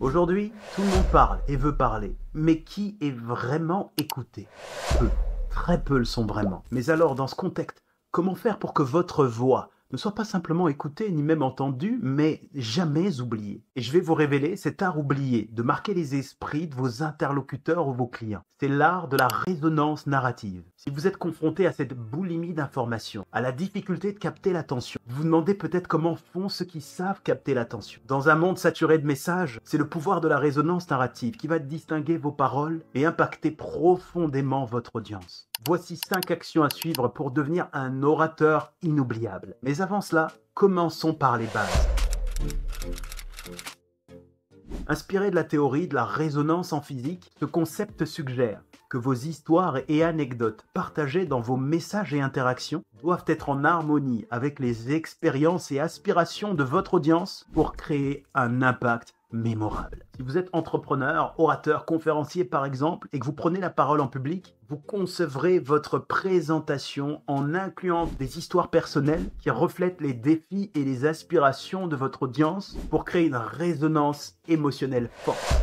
Aujourd'hui, tout le monde parle et veut parler, mais qui est vraiment écouté Peu, très peu le sont vraiment. Mais alors, dans ce contexte, comment faire pour que votre voix ne soit pas simplement écouté ni même entendu, mais jamais oublié. Et je vais vous révéler cet art oublié de marquer les esprits de vos interlocuteurs ou vos clients. C'est l'art de la résonance narrative. Si vous êtes confronté à cette boulimie d'informations, à la difficulté de capter l'attention, vous vous demandez peut-être comment font ceux qui savent capter l'attention. Dans un monde saturé de messages, c'est le pouvoir de la résonance narrative qui va distinguer vos paroles et impacter profondément votre audience. Voici 5 actions à suivre pour devenir un orateur inoubliable. Mais avant cela, commençons par les bases. Inspiré de la théorie de la résonance en physique, ce concept suggère que vos histoires et anecdotes partagées dans vos messages et interactions doivent être en harmonie avec les expériences et aspirations de votre audience pour créer un impact mémorable. Si vous êtes entrepreneur, orateur, conférencier par exemple, et que vous prenez la parole en public, vous concevrez votre présentation en incluant des histoires personnelles qui reflètent les défis et les aspirations de votre audience pour créer une résonance émotionnelle forte.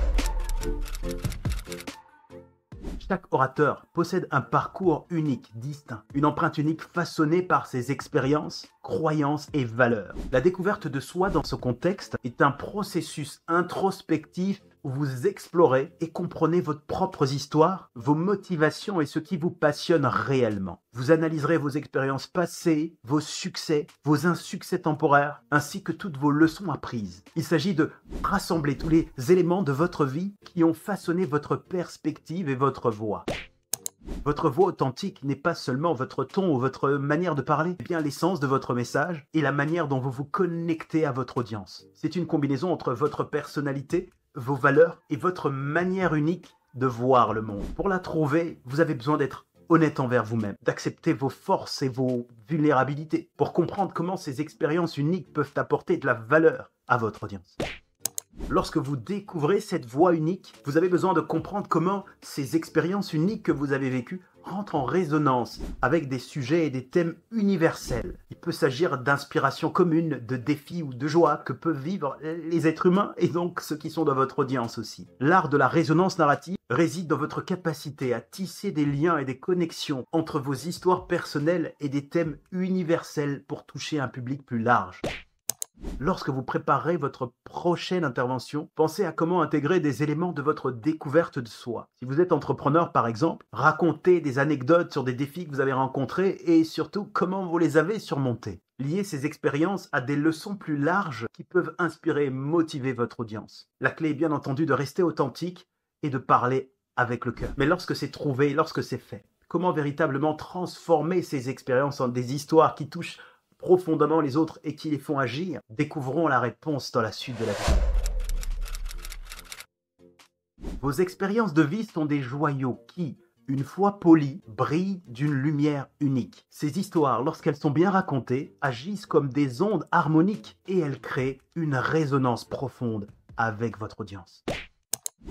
Chaque orateur possède un parcours unique, distinct, une empreinte unique façonnée par ses expériences, croyances et valeurs. La découverte de soi dans ce contexte est un processus introspectif vous explorez et comprenez votre propre histoire, vos motivations et ce qui vous passionne réellement. Vous analyserez vos expériences passées, vos succès, vos insuccès temporaires, ainsi que toutes vos leçons apprises. Il s'agit de rassembler tous les éléments de votre vie qui ont façonné votre perspective et votre voix. Votre voix authentique n'est pas seulement votre ton ou votre manière de parler, mais bien l'essence de votre message et la manière dont vous vous connectez à votre audience. C'est une combinaison entre votre personnalité, vos valeurs et votre manière unique de voir le monde. Pour la trouver, vous avez besoin d'être honnête envers vous-même, d'accepter vos forces et vos vulnérabilités, pour comprendre comment ces expériences uniques peuvent apporter de la valeur à votre audience. Lorsque vous découvrez cette voie unique, vous avez besoin de comprendre comment ces expériences uniques que vous avez vécues entre en résonance avec des sujets et des thèmes universels. Il peut s'agir d'inspirations communes, de défis ou de joie que peuvent vivre les êtres humains et donc ceux qui sont dans votre audience aussi. L'art de la résonance narrative réside dans votre capacité à tisser des liens et des connexions entre vos histoires personnelles et des thèmes universels pour toucher un public plus large. Lorsque vous préparez votre prochaine intervention, pensez à comment intégrer des éléments de votre découverte de soi. Si vous êtes entrepreneur, par exemple, racontez des anecdotes sur des défis que vous avez rencontrés et surtout comment vous les avez surmontés. Liez ces expériences à des leçons plus larges qui peuvent inspirer et motiver votre audience. La clé est bien entendu de rester authentique et de parler avec le cœur. Mais lorsque c'est trouvé, lorsque c'est fait, comment véritablement transformer ces expériences en des histoires qui touchent profondément les autres et qui les font agir Découvrons la réponse dans la suite de la vidéo. Vos expériences de vie sont des joyaux qui, une fois polis, brillent d'une lumière unique. Ces histoires, lorsqu'elles sont bien racontées, agissent comme des ondes harmoniques et elles créent une résonance profonde avec votre audience.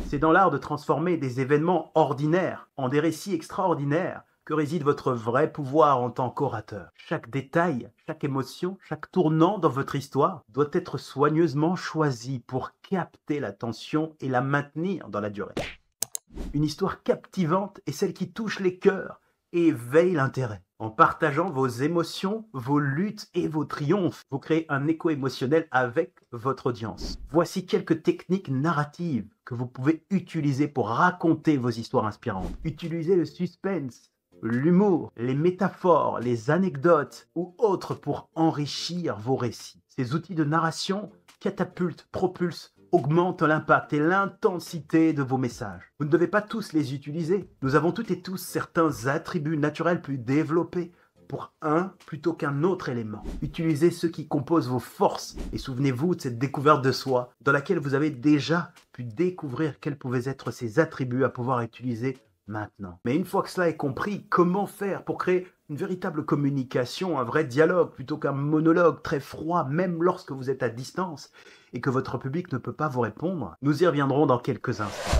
C'est dans l'art de transformer des événements ordinaires en des récits extraordinaires que réside votre vrai pouvoir en tant qu'orateur. Chaque détail, chaque émotion, chaque tournant dans votre histoire doit être soigneusement choisi pour capter l'attention et la maintenir dans la durée. Une histoire captivante est celle qui touche les cœurs et éveille l'intérêt. En partageant vos émotions, vos luttes et vos triomphes, vous créez un écho émotionnel avec votre audience. Voici quelques techniques narratives que vous pouvez utiliser pour raconter vos histoires inspirantes. Utilisez le suspense, l'humour, les métaphores, les anecdotes ou autres pour enrichir vos récits. Ces outils de narration catapultent, propulsent, augmentent l'impact et l'intensité de vos messages. Vous ne devez pas tous les utiliser. Nous avons toutes et tous certains attributs naturels plus développés pour un plutôt qu'un autre élément. Utilisez ceux qui composent vos forces et souvenez-vous de cette découverte de soi dans laquelle vous avez déjà pu découvrir quels pouvaient être ces attributs à pouvoir utiliser maintenant. Mais une fois que cela est compris, comment faire pour créer une véritable communication, un vrai dialogue, plutôt qu'un monologue très froid, même lorsque vous êtes à distance et que votre public ne peut pas vous répondre Nous y reviendrons dans quelques instants.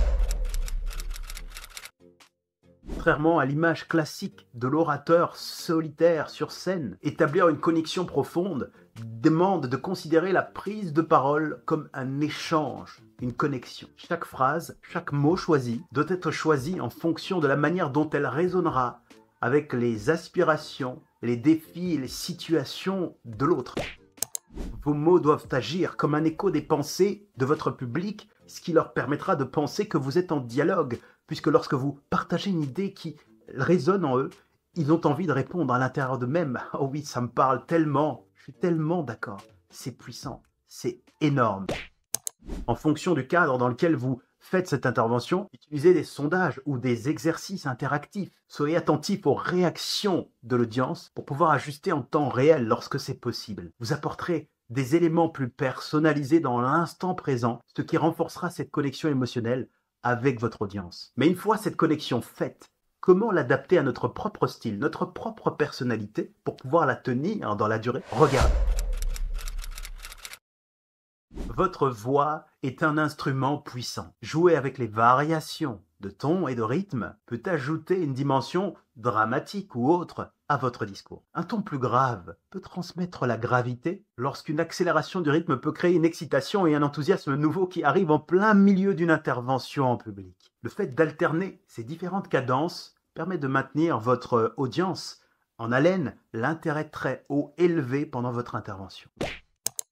Contrairement à l'image classique de l'orateur solitaire sur scène, établir une connexion profonde demande de considérer la prise de parole comme un échange une connexion. Chaque phrase, chaque mot choisi doit être choisi en fonction de la manière dont elle résonnera avec les aspirations, les défis et les situations de l'autre. Vos mots doivent agir comme un écho des pensées de votre public, ce qui leur permettra de penser que vous êtes en dialogue, puisque lorsque vous partagez une idée qui résonne en eux, ils ont envie de répondre à l'intérieur d'eux-mêmes. Oh oui, ça me parle tellement, je suis tellement d'accord. C'est puissant, c'est énorme en fonction du cadre dans lequel vous faites cette intervention, utilisez des sondages ou des exercices interactifs. Soyez attentif aux réactions de l'audience pour pouvoir ajuster en temps réel lorsque c'est possible. Vous apporterez des éléments plus personnalisés dans l'instant présent, ce qui renforcera cette connexion émotionnelle avec votre audience. Mais une fois cette connexion faite, comment l'adapter à notre propre style, notre propre personnalité pour pouvoir la tenir dans la durée Regardez. Votre voix est un instrument puissant. Jouer avec les variations de ton et de rythme peut ajouter une dimension dramatique ou autre à votre discours. Un ton plus grave peut transmettre la gravité lorsqu'une accélération du rythme peut créer une excitation et un enthousiasme nouveau qui arrivent en plein milieu d'une intervention en public. Le fait d'alterner ces différentes cadences permet de maintenir votre audience en haleine, l'intérêt très haut élevé pendant votre intervention.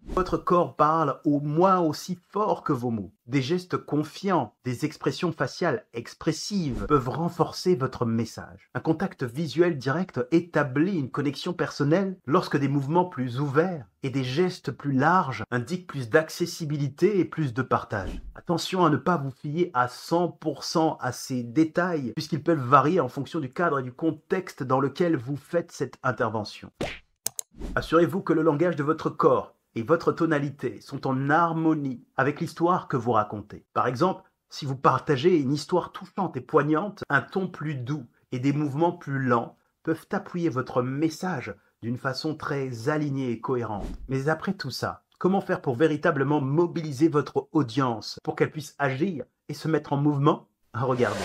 Votre corps parle au moins aussi fort que vos mots. Des gestes confiants, des expressions faciales expressives peuvent renforcer votre message. Un contact visuel direct établit une connexion personnelle lorsque des mouvements plus ouverts et des gestes plus larges indiquent plus d'accessibilité et plus de partage. Attention à ne pas vous fier à 100% à ces détails puisqu'ils peuvent varier en fonction du cadre et du contexte dans lequel vous faites cette intervention. Assurez-vous que le langage de votre corps et votre tonalité sont en harmonie avec l'histoire que vous racontez. Par exemple, si vous partagez une histoire touchante et poignante, un ton plus doux et des mouvements plus lents peuvent appuyer votre message d'une façon très alignée et cohérente. Mais après tout ça, comment faire pour véritablement mobiliser votre audience pour qu'elle puisse agir et se mettre en mouvement ah, Regardez.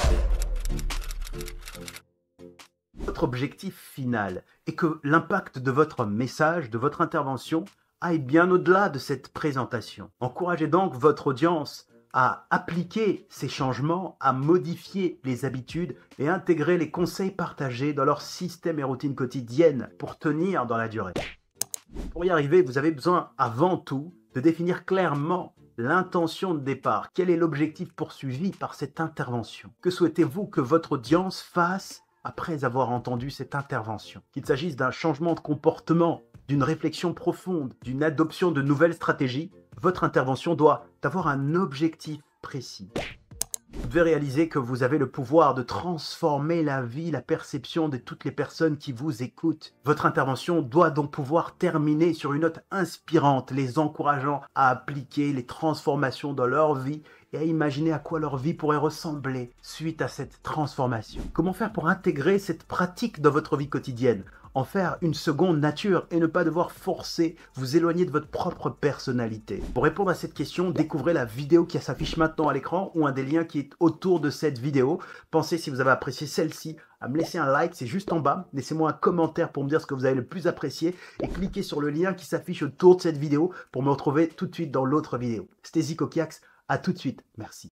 Votre objectif final est que l'impact de votre message, de votre intervention, aille bien au-delà de cette présentation. Encouragez donc votre audience à appliquer ces changements, à modifier les habitudes et intégrer les conseils partagés dans leur système et routine quotidienne pour tenir dans la durée. Pour y arriver, vous avez besoin avant tout de définir clairement l'intention de départ. Quel est l'objectif poursuivi par cette intervention Que souhaitez-vous que votre audience fasse après avoir entendu cette intervention Qu'il s'agisse d'un changement de comportement d'une réflexion profonde, d'une adoption de nouvelles stratégies, votre intervention doit avoir un objectif précis. Vous devez réaliser que vous avez le pouvoir de transformer la vie, la perception de toutes les personnes qui vous écoutent. Votre intervention doit donc pouvoir terminer sur une note inspirante, les encourageant à appliquer les transformations dans leur vie et à imaginer à quoi leur vie pourrait ressembler suite à cette transformation. Comment faire pour intégrer cette pratique dans votre vie quotidienne en faire une seconde nature et ne pas devoir forcer, vous éloigner de votre propre personnalité. Pour répondre à cette question, découvrez la vidéo qui s'affiche maintenant à l'écran ou un des liens qui est autour de cette vidéo. Pensez si vous avez apprécié celle-ci à me laisser un like, c'est juste en bas. Laissez-moi un commentaire pour me dire ce que vous avez le plus apprécié et cliquez sur le lien qui s'affiche autour de cette vidéo pour me retrouver tout de suite dans l'autre vidéo. C'était Zico Kiax, à tout de suite, merci.